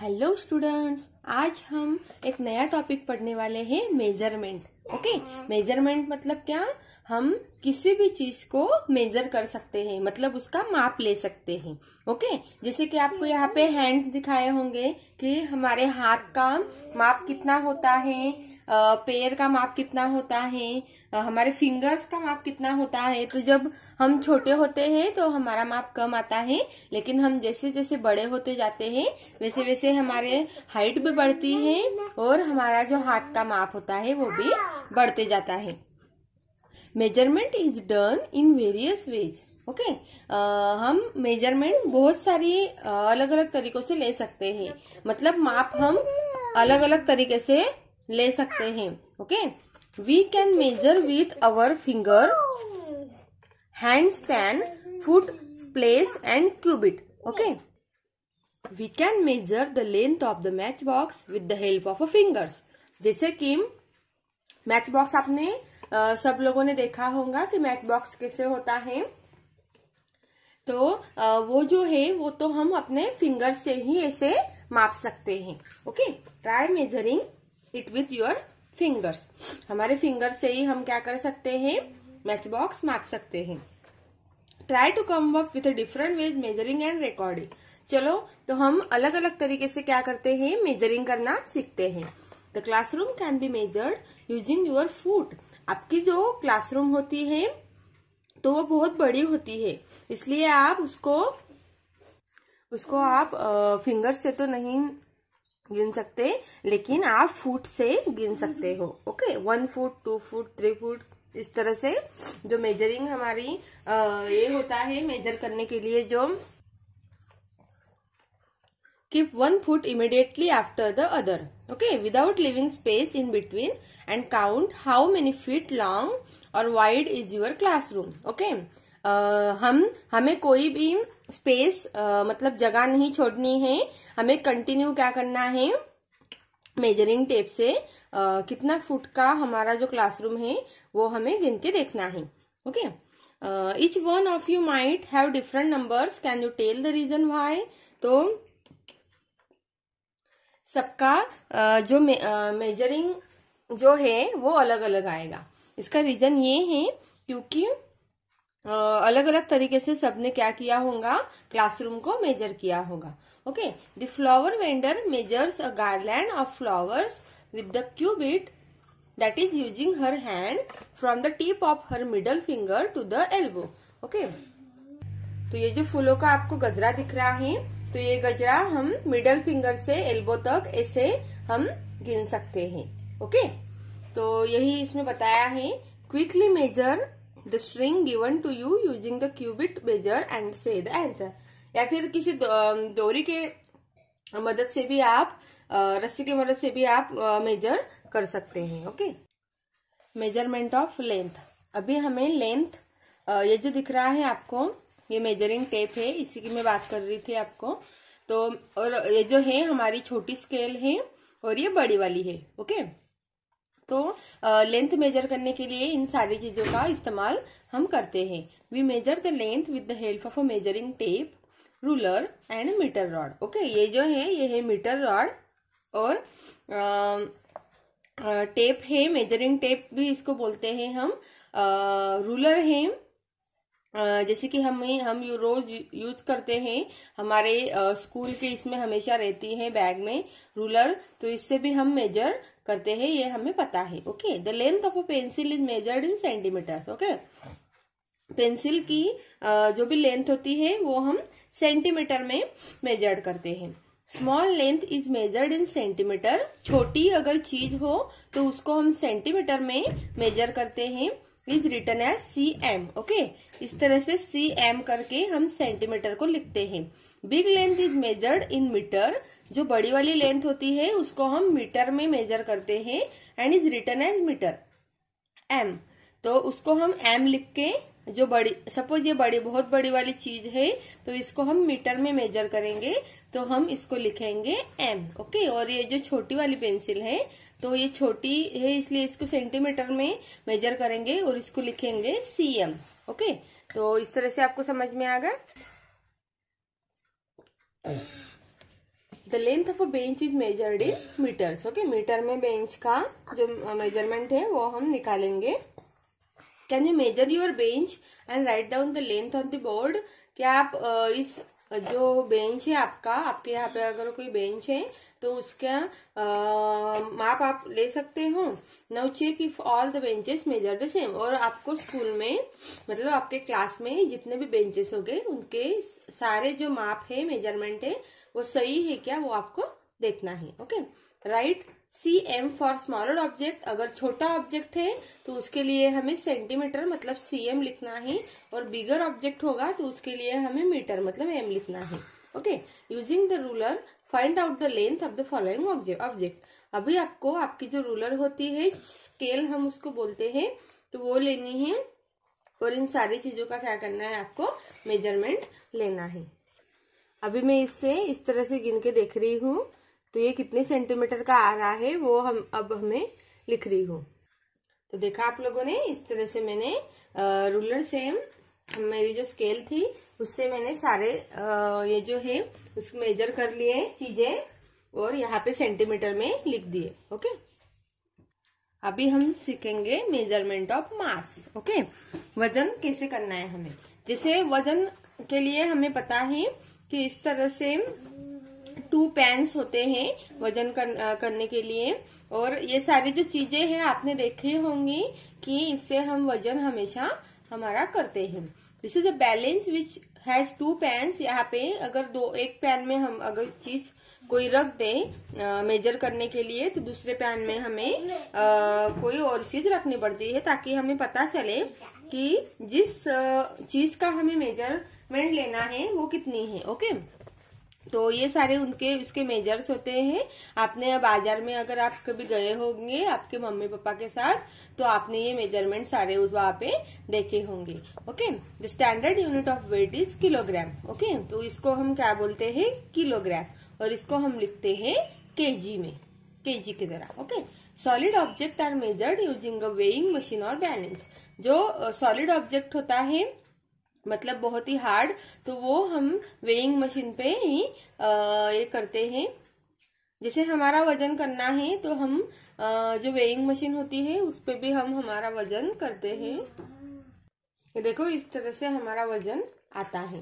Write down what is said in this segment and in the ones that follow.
Hello students, आज हम एक नया टॉपिक पढ़ने वाले हैं मेजरमेंट ओके मेजरमेंट मतलब क्या हम किसी भी चीज को मेजर कर सकते हैं मतलब उसका माप ले सकते हैं ओके जैसे कि आपको यहाँ पे हैंड्स दिखाए होंगे कि हमारे हाथ का माप कितना होता है पैर का माप कितना होता है हमारे फिंगर्स का माप कितना होता है तो जब हम छोटे होते हैं तो हमारा माप कम आता है लेकिन हम जैसे जैसे बड़े होते जाते हैं वैसे वैसे हमारे हाइट भी बढ़ती है और हमारा जो हाथ का माप होता है वो भी बढ़ते जाता है measurement is done in various ways okay हम मेजरमेंट बहुत सारी अलग अलग तरीकों से ले सकते हैं मतलब माप हम अलग अलग तरीके से ले सकते हैं okay we can measure with our finger hand span foot pace and cubit okay We can measure the length of the matchbox with the help of a fingers. जैसे कि मैच बॉक्स आपने आ, सब लोगों ने देखा होगा कि मैच बॉक्स कैसे होता है तो आ, वो जो है वो तो हम अपने फिंगर से ही ऐसे माप सकते हैं okay try measuring it with your fingers हमारे फिंगर से ही हम क्या कर सकते हैं मैच बॉक्स माप सकते हैं try to come work with different ways measuring and recording चलो तो हम अलग अलग तरीके से क्या करते हैं मेजरिंग करना सीखते हैं the classroom can be measured using your foot आपकी जो क्लासरूम होती है तो वो बहुत बड़ी होती है इसलिए आप उसको उसको आप फिंगर से तो नहीं गिन सकते लेकिन आप फुट से गिन सकते हो okay one foot two foot three foot इस तरह से जो मेजरिंग हमारी आ, ये होता है मेजर करने के लिए जो Keep one foot immediately after the other. Okay, without leaving space in between and count how many feet long or wide is your classroom. Okay, uh, हम हमें कोई भी स्पेस uh, मतलब जगह नहीं छोड़नी है हमें कंटिन्यू क्या करना है मेजरिंग टेप से uh, कितना फुट का हमारा जो क्लासरूम है वो हमें गिन के देखना है okay each one of you might have different numbers can you tell the reason the तो सबका जो मे, मेजरिंग जो है वो अलग अलग आएगा इसका रीजन ये है क्योंकि अलग अलग तरीके से सबने क्या किया होगा क्लासरूम को मेजर किया होगा okay the flower vendor measures a garland of flowers with the cubit that is using her hand from the tip of her middle finger to the elbow okay तो ये जो फूलों का आपको गजरा दिख रहा है तो ये गजरा हम मिडल फिंगर से एल्बो तक ऐसे हम गिन सकते हैं ओके तो यही इसमें बताया है quickly measure the string given to you using the cubit measure and say the answer या फिर किसी डोरी के मदद से भी आप रस्सी की मदद से भी आप मेजर कर सकते हैं ओके मेजरमेंट ऑफ लेंथ अभी हमें लेंथ ये जो दिख रहा है आपको ये मेजरिंग टेप है इसी की मैं बात कर रही थी आपको तो और ये जो है हमारी छोटी स्केल है और ये बड़ी वाली है ओके तो लेंथ मेजर करने के लिए इन सारी चीज़ों का इस्तेमाल हम करते हैं we measure the length with the help of a measuring tape ruler and metre rod okay ये जो है ये है मीटर रॉड और आ, टेप है मेजरिंग टेप भी इसको बोलते हैं हम आ, रूलर है जैसे कि हम हम यू रोज यूज करते हैं हमारे स्कूल के इसमें हमेशा रहती है बैग में रूलर तो इससे भी हम मेजर करते हैं ये हमें पता है okay the length of a pencil is measured in centimetres okay pencil की जो भी लेंथ होती है वो हम सेंटीमीटर में मेजर्ड करते हैं small length is measured in centimetre छोटी अगर चीज हो तो उसको हम सेंटीमीटर में मेजर करते हैं is written as C M okay इस तरह से सी एम करके हम सेंटीमीटर को लिखते हैं big length is measured in metre जो बड़ी वाली लेंथ होती है उसको हम मीटर में मेजर करते हैं and is written as metre M तो उसको हम एम लिख के जो बड़ी सपोज ये बड़ी बहुत बड़ी वाली चीज है तो इसको हम मीटर में मेजर करेंगे तो हम इसको लिखेंगे एम ओके और ये जो छोटी वाली पेंसिल है तो ये छोटी है इसलिए इसको सेंटीमीटर में मेजर करेंगे और इसको लिखेंगे सी एम ओके तो इस तरह से आपको समझ में आ गया the length of a bench is measured in metres okay metre में बेंच का जो मेजरमेंट है वो हम निकालेंगे can you measure your bench and write down the length of the board क्या आप इस जो बेंच है आपका आपके यहाँ पे अगर कोई बेंच है तो उसका माप आप ले सकते हो now check if all the benches measure the same और आपको स्कूल में मतलब आपके क्लास में जितने भी बेंचेस हो गए उनके सारे जो माप है मेजरमेंट है वो सही है क्या वो आपको देखना है okay write C M for smaller object अगर छोटा ऑब्जेक्ट है तो उसके लिए हमें सेंटीमीटर मतलब सी एम लिखना है और बिगर ऑब्जेक्ट होगा तो उसके लिए हमें मीटर मतलब एम लिखना है okay using the ruler find out the length of the following object अभी आपको आपकी जो रूलर होती है स्केल हम उसको बोलते हैं तो वो लेनी है और इन सारी चीजों का क्या करना है आपको मेजरमेंट लेना है अभी मैं इससे इस तरह से गिन के देख रही हूँ तो ये कितने सेंटीमीटर का आ रहा है वो हम अब हमें लिख रही हूँ तो देखा आप लोगों ने इस तरह से मैंने रूलर से मेरी जो स्केल थी उससे मैंने सारे आ, ये जो है उसको मेजर कर लिए चीजें और यहाँ पे सेंटीमीटर में लिख दिए ओके अभी हम सीखेंगे मेजरमेंट ऑफ मास ओके वजन कैसे करना है हमें जैसे वजन के लिए हमें पता है कि इस तरह से टू पैंस होते हैं वजन कर, करने के लिए और ये सारी जो चीजें हैं आपने देखी होंगी कि इससे हम वजन हमेशा हमारा करते हैं this is a balance which has two pans यहाँ पे अगर दो एक पैन में हम अगर चीज कोई रख दे मेजर करने के लिए तो दूसरे पैन में हमें आ, कोई और चीज रखनी पड़ती है ताकि हमें पता चले कि जिस चीज का हमें मेजरमेंट लेना है वो कितनी है ओके तो ये सारे उनके उसके मेजर्स होते हैं आपने बाजार में अगर आप कभी गए होंगे आपके मम्मी पापा के साथ तो आपने ये मेजरमेंट सारे उस वहां पे देखे होंगे okay the standard unit of weight is kilogram okay तो इसको हम क्या बोलते हैं किलोग्राम और इसको हम लिखते हैं केजी में केजी की तरह okay solid object are measured using a weighing machine और बैलेंस जो सॉलिड ऑब्जेक्ट होता है मतलब बहुत ही हार्ड तो वो हम वेइंग मशीन पे ही आ, ये करते हैं जैसे हमारा वजन करना है तो हम आ, जो वेइंग मशीन होती है उस पर भी हम हमारा वजन करते हैं देखो इस तरह से हमारा वजन आता है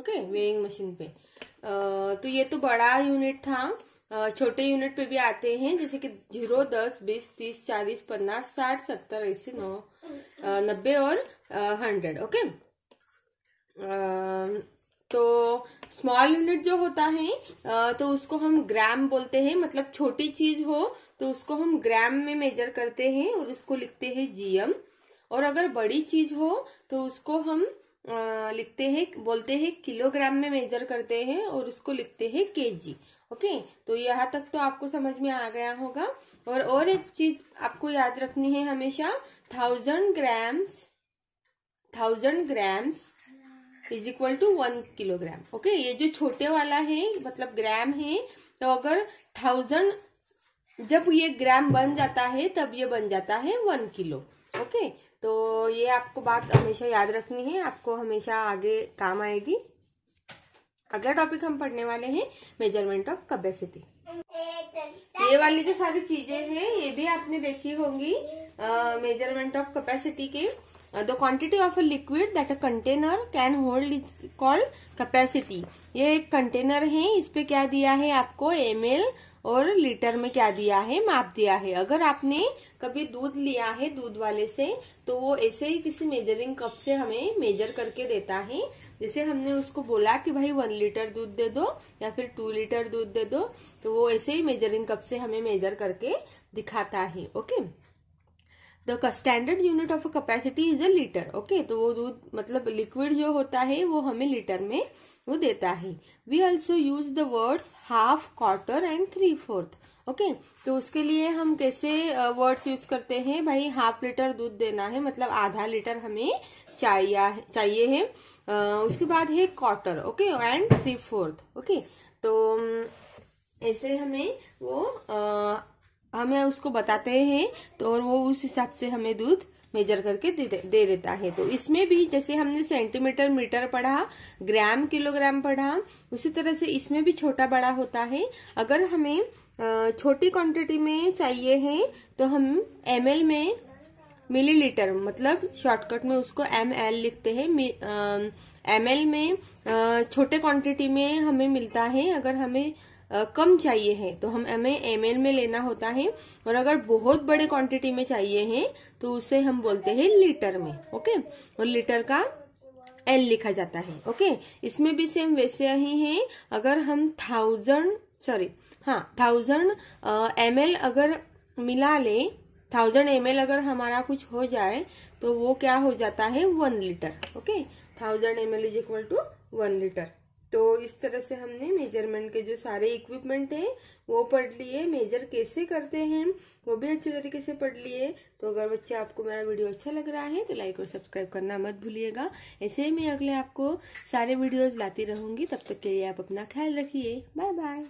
ओके वेइंग मशीन पे आ, तो ये तो बड़ा यूनिट था छोटे यूनिट पे भी आते हैं जैसे कि जीरो दस बीस तीस चालीस पन्ना साठ सत्तर ऐसी नौ नब्बे और हंड्रेड ओके तो स्मॉल यूनिट जो होता है तो उसको हम ग्राम बोलते हैं मतलब छोटी चीज हो तो उसको हम ग्राम में मेजर करते हैं और उसको लिखते हैं जीएम और अगर बड़ी चीज हो तो उसको हम लिखते हैं बोलते हैं किलोग्राम में मेजर करते हैं और उसको लिखते हैं केजी ओके तो यहाँ तक तो आपको समझ में आ गया होगा और और एक चीज आपको याद रखनी है हमेशा thousand grams thousand grams is equal to one kilogram okay ये जो छोटे वाला है मतलब ग्राम है तो अगर थाउजेंड जब ये ग्राम बन जाता है तब ये बन जाता है वन किलो ओके तो ये आपको बात हमेशा याद रखनी है आपको हमेशा आगे काम आएगी अगला टॉपिक हम पढ़ने वाले हैं मेजरमेंट ऑफ कैपेसिटी ये वाली जो सारी चीजें हैं ये भी आपने देखी होंगी मेजरमेंट ऑफ कैपेसिटी के the quantity of a liquid that a container can hold is called capacity ये एक कंटेनर है इस पे क्या दिया है आपको एम और लीटर में क्या दिया है माप दिया है अगर आपने कभी दूध लिया है दूध वाले से तो वो ऐसे ही किसी मेजरिंग कप से हमें मेजर करके देता है जैसे हमने उसको बोला कि भाई वन लीटर दूध दे दो या फिर टू लीटर दूध दे दो तो वो ऐसे ही मेजरिंग कप से हमें मेजर करके दिखाता है okay the standard unit of capacity is a litre okay तो वो दूध मतलब लिक्विड जो होता है वो हमें लीटर में वो देता है we also use the words half quarter and three fourth okay तो उसके लिए हम कैसे वर्ड्स यूज करते हैं भाई हाफ लीटर दूध देना है मतलब आधा लीटर हमें चाहिए चाहिए है आ, उसके बाद है quarter okay and three fourth okay तो ऐसे हमें वो आ, हमें उसको बताते हैं तो और वो उस हिसाब से हमें दूध मेजर करके दे, दे देता है तो इसमें भी जैसे हमने सेंटीमीटर मीटर पढ़ा ग्राम किलोग्राम पढ़ा उसी तरह से इसमें भी छोटा बड़ा होता है अगर हमें छोटी क्वांटिटी में चाहिए है तो हम एम में मिलीलीटर मतलब शॉर्टकट में उसको एम एल लिखते हैं एम एल में छोटे क्वांटिटी में हमें मिलता है अगर हमें कम चाहिए है तो हम हमें एम में लेना होता है और अगर बहुत बड़े क्वांटिटी में चाहिए है तो उसे हम बोलते हैं लीटर में ओके और लीटर का एल लिखा जाता है ओके इसमें भी सेम वैसे ही है अगर हम थाउजेंड सॉरी हाँ थाउजेंड एम अगर मिला ले थाउजेंड एम अगर हमारा कुछ हो जाए तो वो क्या हो जाता है one litre okay thousand M L is equal to one litre तो इस तरह से हमने मेजरमेंट के जो सारे इक्विपमेंट हैं वो पढ़ लिए मेजर कैसे करते हैं वो भी अच्छे तरीके से पढ़ लिए तो अगर बच्चे आपको मेरा वीडियो अच्छा लग रहा है तो लाइक और सब्सक्राइब करना मत भूलिएगा ऐसे ही मैं अगले आपको सारे वीडियोज लाती रहूँगी तब तक के लिए आप अपना ख्याल रखिए बाय बाय